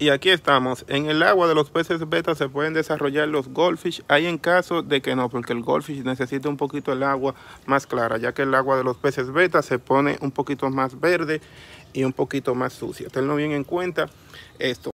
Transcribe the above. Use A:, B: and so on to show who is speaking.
A: Y aquí estamos. En el agua de los peces beta se pueden desarrollar los goldfish. Hay en caso de que no, porque el goldfish necesita un poquito el agua más clara, ya que el agua de los peces beta se pone un poquito más verde y un poquito más sucia. Tenlo bien en cuenta esto.